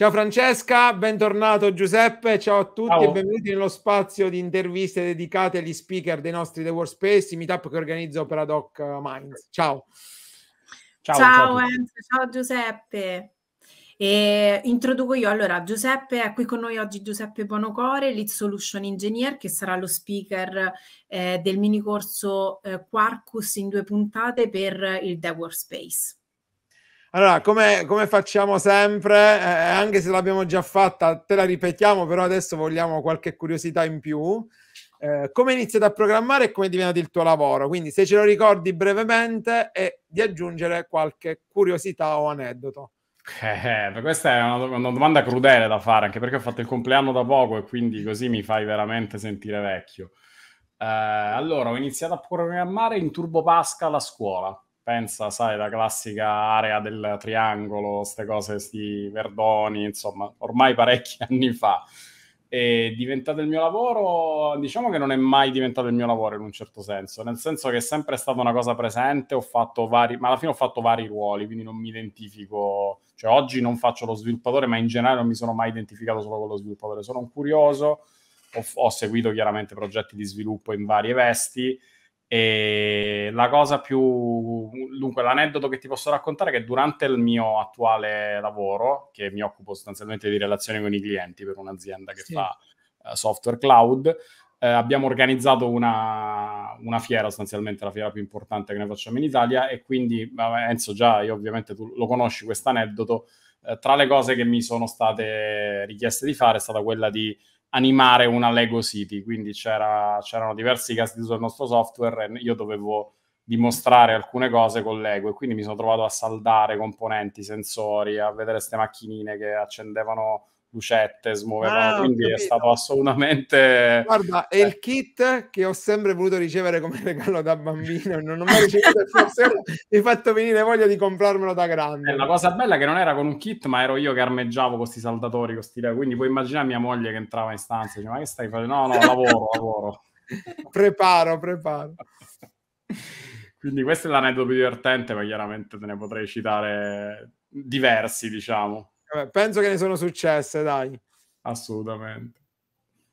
Ciao Francesca, bentornato Giuseppe, ciao a tutti ciao. e benvenuti nello spazio di interviste dedicate agli speaker dei nostri The Workspace, meetup che organizzo per ad hoc Minds. Ciao. Ciao, ciao, ciao, ciao Giuseppe. E introduco io, allora Giuseppe è qui con noi oggi Giuseppe Bonocore, Lead Solution Engineer che sarà lo speaker eh, del mini corso eh, Quarkus in due puntate per il The Workspace. Allora, come, come facciamo sempre, eh, eh, anche se l'abbiamo già fatta, te la ripetiamo, però adesso vogliamo qualche curiosità in più. Eh, come iniziate a programmare e come è diventato il tuo lavoro? Quindi, se ce lo ricordi brevemente e di aggiungere qualche curiosità o aneddoto. Eh, eh questa è una, una, domanda crudele da fare, anche perché ho fatto il compleanno da poco e quindi così mi fai veramente sentire vecchio. Eh, allora, ho iniziato a programmare in Turbo Pascal a scuola pensa, sai, la classica area del triangolo, queste cose, di verdoni, insomma, ormai parecchi anni fa. È diventato il mio lavoro, diciamo che non è mai diventato il mio lavoro in un certo senso, nel senso che è sempre stata una cosa presente, ho fatto vari, ma alla fine ho fatto vari ruoli, quindi non mi identifico, cioè oggi non faccio lo sviluppatore, ma in generale non mi sono mai identificato solo con lo sviluppatore, sono un curioso, ho, ho seguito chiaramente progetti di sviluppo in varie vesti, e la cosa più... Dunque, l'aneddoto che ti posso raccontare è che durante il mio attuale lavoro, che mi occupo sostanzialmente di relazioni con i clienti per un'azienda che sì. fa uh, software cloud, eh, abbiamo organizzato una, una, fiera, sostanzialmente la fiera più importante che noi facciamo in Italia e quindi, Enzo già, io ovviamente tu lo conosci questo aneddoto, eh, tra le cose che mi sono state richieste di fare è stata quella di animare una Lego City, quindi c'era, c'erano diversi casi di uso del nostro software e io dovevo dimostrare alcune cose con Lego e quindi mi sono trovato a saldare componenti, sensori, a vedere queste macchinine che accendevano lucette smuovevano, ah, quindi è stato assolutamente... Guarda, è il eh. kit che ho sempre voluto ricevere come regalo da bambino, non ho mai ricevuto e forse mi ha fatto venire voglia di comprarmelo da grande. E eh, la cosa bella è che non era con un kit, ma ero io che armeggiavo con questi saldatori, con sti... quindi puoi immaginare mia moglie che entrava in stanza e diceva ma che stai facendo? No, no, lavoro, lavoro. preparo, preparo. quindi questo è l'aneddoto più divertente, ma chiaramente te ne potrei citare diversi, diciamo. Vabbè, penso che ne sono successe, dai. Assolutamente.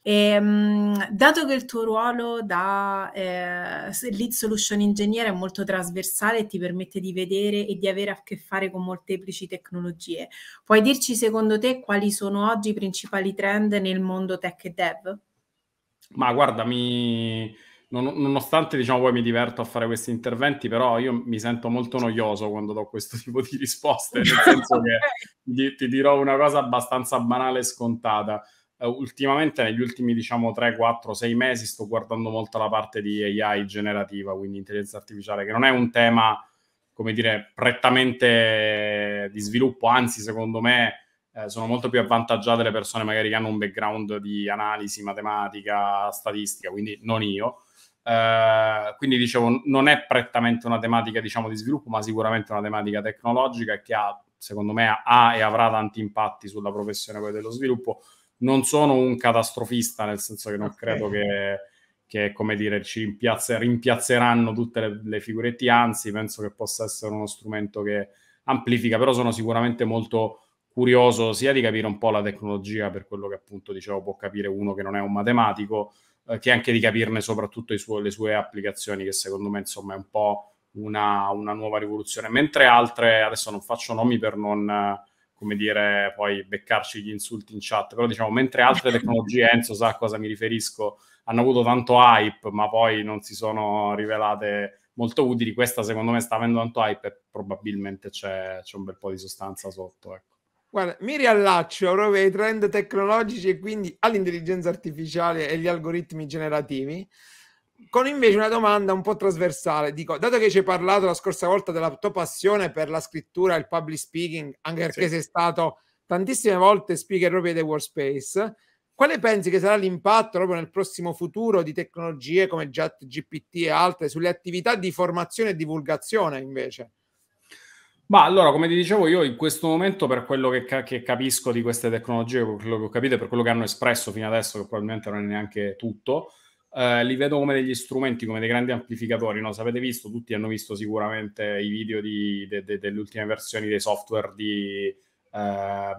E, ehm, dato che il tuo ruolo da eh, lead solution engineer è molto trasversale e ti permette di vedere e di avere a che fare con molteplici tecnologie, puoi dirci secondo te quali sono oggi i principali trend nel mondo tech e dev? Ma guarda, mi, non, nonostante diciamo poi mi diverto a fare questi interventi, però io mi sento molto noioso quando do questo tipo di risposte, nel senso che ti dirò una cosa abbastanza banale e scontata eh, ultimamente negli ultimi diciamo 3, 4, 6 mesi sto guardando molto la parte di AI generativa, quindi intelligenza artificiale, che non è un tema, come dire, prettamente di sviluppo, anzi secondo me eh, sono molto più avvantaggiate le persone magari che hanno un background di analisi, matematica, statistica, quindi non io. Eh, quindi dicevo, non è prettamente una tematica diciamo, di sviluppo, ma sicuramente una tematica tecnologica che ha, secondo me, ha e avrà tanti impatti sulla professione dello sviluppo. Non sono un catastrofista, nel senso che non okay. credo che, che, come dire, ci rimpiazz- rimpiazzeranno tutte le, le figuretti, anzi, penso che possa essere uno strumento che amplifica, però sono sicuramente molto curioso sia di capire un po' la tecnologia per quello che appunto dicevo può capire uno che non è un matematico, eh, che anche di capirne soprattutto suo, le sue applicazioni, che secondo me insomma è un po' una, una, nuova rivoluzione. Mentre altre, adesso non faccio nomi per non, come dire, poi beccarci gli insulti in chat, però diciamo, mentre altre tecnologie, Enzo sa a cosa mi riferisco, hanno avuto tanto hype, ma poi non si sono rivelate molto utili. Questa, secondo me, sta avendo tanto hype e probabilmente c'è, c'è un bel po' di sostanza sotto. Ecco. Guarda, mi riallaccio a nuovi trend tecnologici e quindi all'intelligenza artificiale e agli algoritmi generativi, con invece una domanda un po' trasversale. Dico, dato che ci hai parlato la scorsa volta della tua passione per la scrittura e il public speaking, anche perché sì. sei stato tantissime volte speaker proprio dei Workspace, quale pensi che sarà l'impatto proprio nel prossimo futuro di tecnologie come Jet, GPT e altre sulle attività di formazione e divulgazione invece? Ma allora, come ti dicevo io, in questo momento, per quello che, ca- che capisco di queste tecnologie, per quello che ho capito e per quello che hanno espresso fino adesso, che probabilmente non è neanche tutto, eh, li vedo come degli strumenti, come dei grandi amplificatori. No? Se avete visto, tutti hanno visto sicuramente i video di, de, de, delle ultime versioni dei software di eh,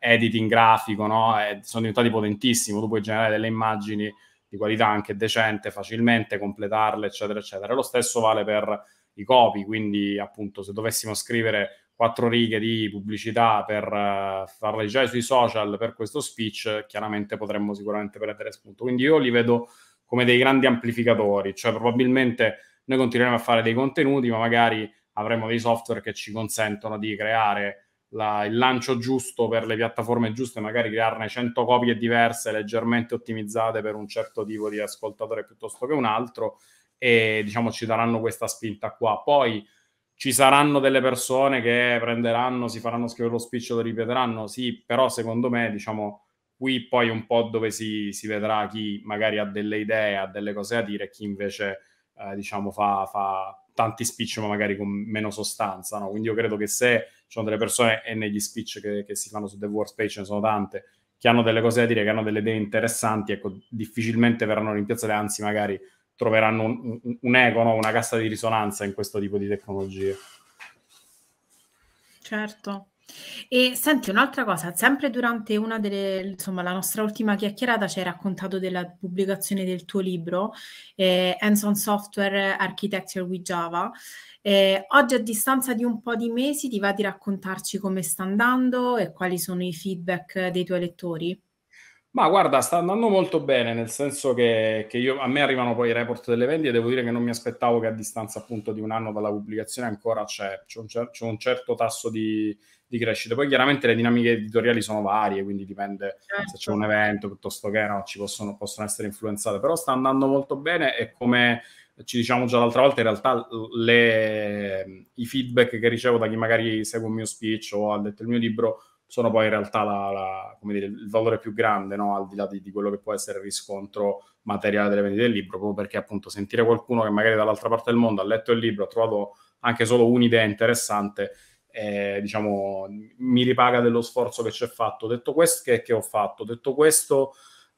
editing grafico, no? sono diventati potentissimi, tu puoi generare delle immagini di qualità anche decente, facilmente completarle, eccetera, eccetera. Lo stesso vale per i copi, quindi appunto se dovessimo scrivere quattro righe di pubblicità per uh, farle già sui social per questo speech, chiaramente potremmo sicuramente prendere spunto. Quindi io li vedo come dei grandi amplificatori, cioè probabilmente noi continueremo a fare dei contenuti, ma magari avremo dei software che ci consentono di creare la, il lancio giusto per le piattaforme giuste, magari crearne 100 copie diverse, leggermente ottimizzate per un certo tipo di ascoltatore piuttosto che un altro, e diciamo ci daranno questa spinta qua. Poi ci saranno delle persone che prenderanno, si faranno scrivere lo speech e lo ripeteranno, sì, però secondo me, diciamo, qui poi un po' dove si, si vedrà chi magari ha delle idee, ha delle cose da dire, e chi invece, eh, diciamo, fa, fa, tanti speech ma magari con meno sostanza, no? Quindi io credo che se ci sono delle persone, e negli speech che, che si fanno su The Workspace ce ne sono tante, che hanno delle cose da dire, che hanno delle idee interessanti, ecco, difficilmente verranno rimpiazzate, anzi magari troveranno un, un eco, no? una cassa di risonanza in questo tipo di tecnologie. Certo. E senti un'altra cosa, sempre durante una delle, insomma, la nostra ultima chiacchierata ci hai raccontato della pubblicazione del tuo libro, eh, Hands on Software Architecture with Java. Eh, oggi a distanza di un po' di mesi ti va di raccontarci come sta andando e quali sono i feedback dei tuoi lettori? Ma guarda, sta andando molto bene, nel senso che, che io, a me arrivano poi i report delle vendite, devo dire che non mi aspettavo che a distanza appunto di un anno dalla pubblicazione ancora c'è, c'è, un, cer- c'è un, certo tasso di, di, crescita. Poi chiaramente le dinamiche editoriali sono varie, quindi dipende certo. se c'è certo. un evento piuttosto che no, ci possono, possono essere influenzate, però sta andando molto bene e come ci diciamo già l'altra volta, in realtà le, i feedback che ricevo da chi magari segue un mio speech o ha letto il mio libro sono poi in realtà la, la, dire, il valore più grande, no? al di là di, di, quello che può essere il riscontro materiale delle vendite del libro, proprio perché appunto sentire qualcuno che magari dall'altra parte del mondo ha letto il libro, ha trovato anche solo un'idea interessante, eh, diciamo, mi ripaga dello sforzo che ci è fatto. Detto questo, che, che ho fatto? Detto questo,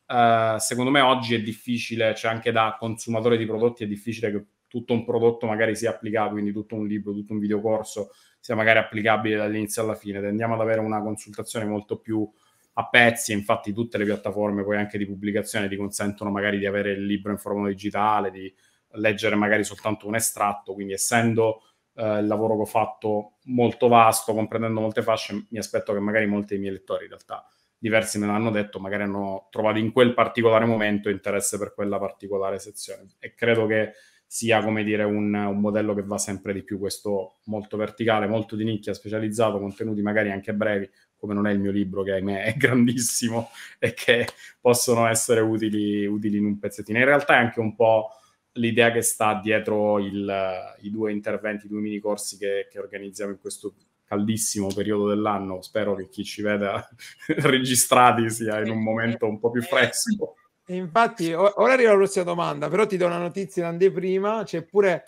eh, secondo me oggi è difficile, c'è cioè anche da consumatore di prodotti, è difficile che tutto un prodotto magari sia applicato, quindi tutto un libro, tutto un videocorso sia magari applicabile dall'inizio alla fine. Tendiamo ad avere una consultazione molto più a pezzi, infatti tutte le piattaforme poi anche di pubblicazione ti consentono magari di avere il libro in forma digitale, di leggere magari soltanto un estratto, quindi essendo eh, il lavoro che ho fatto molto vasto, comprendendo molte fasce, mi aspetto che magari molti dei miei lettori in realtà diversi me l'hanno detto, magari hanno trovato in quel particolare momento interesse per quella particolare sezione e credo che sia come dire un, un, modello che va sempre di più, questo molto verticale, molto di nicchia, specializzato, contenuti magari anche brevi, come non è il mio libro che ahimè è grandissimo e che possono essere utili, utili in un pezzettino. In realtà è anche un po' l'idea che sta dietro il, i due interventi, i due mini corsi che, che organizziamo in questo caldissimo periodo dell'anno. Spero che chi ci veda registrati sia in un momento un po' più eh, fresco Infatti, ora arriva la prossima domanda, però ti do una notizia in anteprima, c'è pure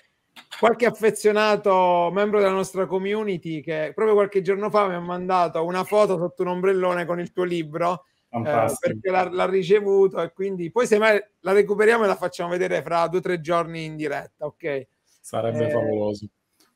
qualche affezionato membro della nostra community che proprio qualche giorno fa mi ha mandato una foto sotto un ombrellone con il tuo libro eh, perché l'ha, l'ha, ricevuto e quindi poi semmai la recuperiamo e la facciamo vedere fra due o tre giorni in diretta, ok? Sarebbe eh, favoloso.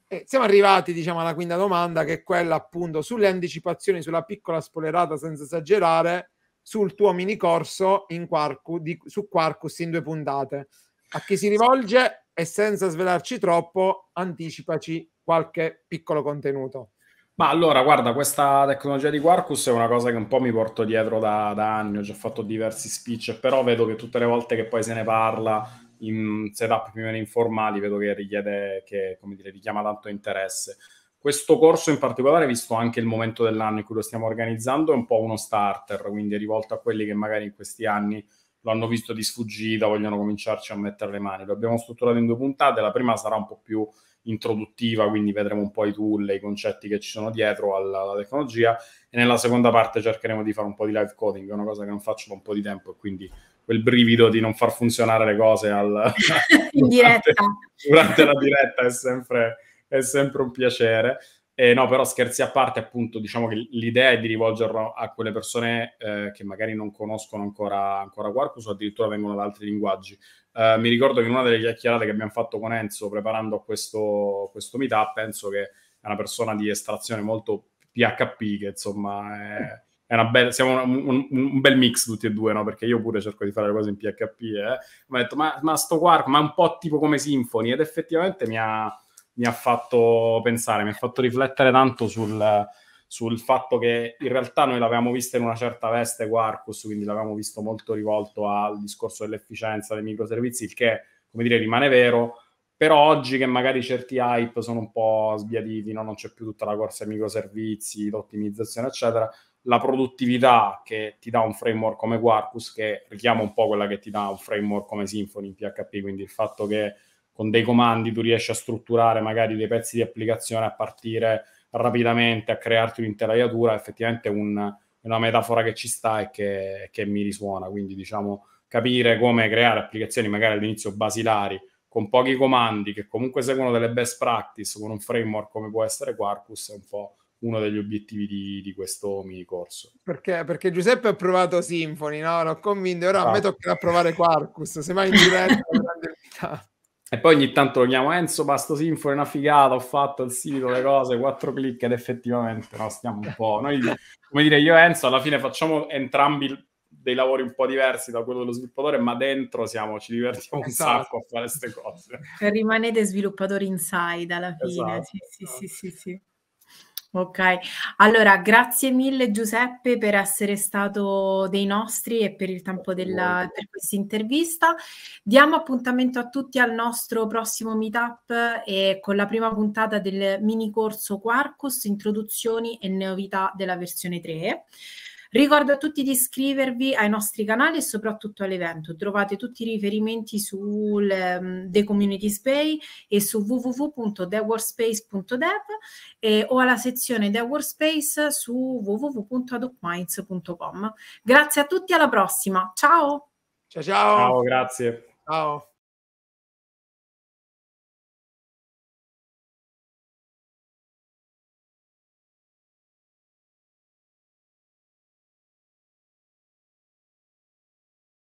Eh, siamo arrivati diciamo alla quinta domanda che è quella appunto sulle anticipazioni, sulla piccola spoilerata senza esagerare sul tuo mini corso Quarku, di, su Quarkus in due puntate. A chi si rivolge e senza svelarci troppo, anticipaci qualche piccolo contenuto. Ma allora, guarda, questa tecnologia di Quarkus è una cosa che un po' mi porto dietro da, da, anni, ho già fatto diversi speech, però vedo che tutte le volte che poi se ne parla in setup più o meno informali, vedo che richiede, che, come dire, richiama tanto interesse. Questo corso in particolare, visto anche il momento dell'anno in cui lo stiamo organizzando, è un po' uno starter, quindi è rivolto a quelli che magari in questi anni lo hanno visto di sfuggita, vogliono cominciarci a mettere le mani. Lo abbiamo strutturato in due puntate, la prima sarà un po' più introduttiva, quindi vedremo un po' i tool e i concetti che ci sono dietro alla, alla, tecnologia e nella seconda parte cercheremo di fare un po' di live coding, che è una cosa che non faccio da un po' di tempo e quindi quel brivido di non far funzionare le cose al, in durante, durante la diretta è sempre è sempre un piacere. Eh, no, però scherzi a parte, appunto, diciamo che l'idea è di rivolgerlo a quelle persone eh, che magari non conoscono ancora, ancora Quarkus o addirittura vengono da altri linguaggi. Eh, mi ricordo che in una delle chiacchierate che abbiamo fatto con Enzo preparando questo, questo meetup, Enzo che è una persona di estrazione molto PHP, che insomma è, è una bella, siamo un, un, un, bel mix tutti e due, no? perché io pure cerco di fare le cose in PHP. Eh? Mi ha detto, ma, ma sto Quark, ma un po' tipo come Symfony, ed effettivamente mi ha mi ha fatto pensare, mi ha fatto riflettere tanto sul, sul fatto che in realtà noi l'avevamo vista in una certa veste Quarkus, quindi l'avevamo visto molto rivolto al discorso dell'efficienza dei microservizi, il che, come dire, rimane vero, però oggi che magari certi hype sono un po' sbiaditi, no? non c'è più tutta la corsa ai microservizi, l'ottimizzazione, eccetera, la produttività che ti dà un framework come Quarkus, che richiama un po' quella che ti dà un framework come Symfony in PHP, quindi il fatto che con dei comandi tu riesci a strutturare magari dei pezzi di applicazione a partire rapidamente, a crearti un'intera iatura, effettivamente un, una metafora che ci sta e che, che mi risuona. Quindi diciamo capire come creare applicazioni magari all'inizio basilari con pochi comandi che comunque seguono delle best practice con un framework come può essere Quarkus è un po' uno degli obiettivi di, di questo mini corso. Perché, perché Giuseppe ha provato Symfony, no? L'ho convinto, ora ah. a me ah. toccherà provare Quarkus, se mai in diretta. E poi ogni tanto lo chiamo Enzo Pasto è una figata, ho fatto il sito, le cose, quattro clic ed effettivamente no, stiamo un po'. Noi, come dire, io e Enzo alla fine facciamo entrambi dei lavori un po' diversi da quello dello sviluppatore, ma dentro siamo, ci divertiamo esatto. un sacco a fare queste cose. Rimanete sviluppatori inside alla fine. Esatto. Sì, sì, sì, esatto. sì, sì. Ok, allora grazie mille Giuseppe per essere stato dei nostri e per il tempo della, per questa intervista. Diamo appuntamento a tutti al nostro prossimo meetup e con la prima puntata del mini corso Quarkus, introduzioni e novità della versione 3. Ricordo a tutti di iscrivervi ai nostri canali e soprattutto all'evento. Trovate tutti i riferimenti su um, ehm, The Community Space e su www.theworkspace.dev eh, o alla sezione The Workspace su www.adopminds.com. Grazie a tutti, alla prossima. Ciao. Ciao, ciao. Ciao, grazie. Ciao.